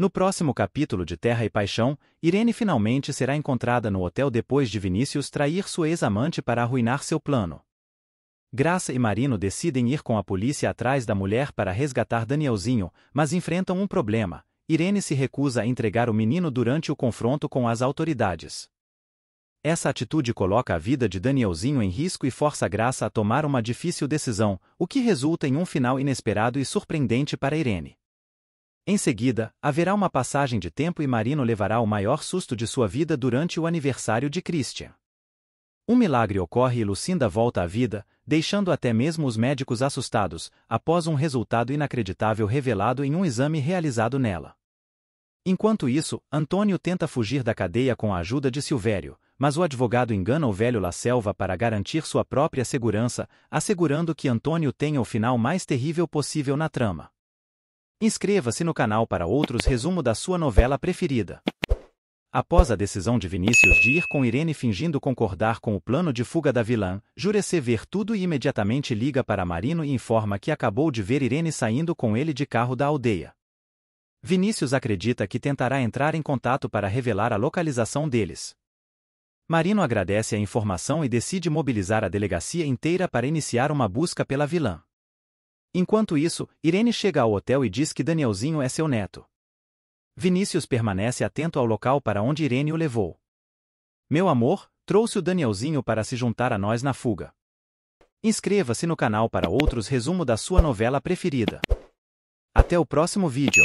No próximo capítulo de Terra e Paixão, Irene finalmente será encontrada no hotel depois de Vinícius trair sua ex-amante para arruinar seu plano. Graça e Marino decidem ir com a polícia atrás da mulher para resgatar Danielzinho, mas enfrentam um problema. Irene se recusa a entregar o menino durante o confronto com as autoridades. Essa atitude coloca a vida de Danielzinho em risco e força Graça a tomar uma difícil decisão, o que resulta em um final inesperado e surpreendente para Irene. Em seguida, haverá uma passagem de tempo e Marino levará o maior susto de sua vida durante o aniversário de Christian. Um milagre ocorre e Lucinda volta à vida, deixando até mesmo os médicos assustados, após um resultado inacreditável revelado em um exame realizado nela. Enquanto isso, Antônio tenta fugir da cadeia com a ajuda de Silvério, mas o advogado engana o velho La Selva para garantir sua própria segurança, assegurando que Antônio tenha o final mais terrível possível na trama. Inscreva-se no canal para outros resumo da sua novela preferida. Após a decisão de Vinícius de ir com Irene fingindo concordar com o plano de fuga da vilã, Jurecê vê tudo e imediatamente liga para Marino e informa que acabou de ver Irene saindo com ele de carro da aldeia. Vinícius acredita que tentará entrar em contato para revelar a localização deles. Marino agradece a informação e decide mobilizar a delegacia inteira para iniciar uma busca pela vilã. Enquanto isso, Irene chega ao hotel e diz que Danielzinho é seu neto. Vinícius permanece atento ao local para onde Irene o levou. Meu amor, trouxe o Danielzinho para se juntar a nós na fuga. Inscreva-se no canal para outros resumo da sua novela preferida. Até o próximo vídeo.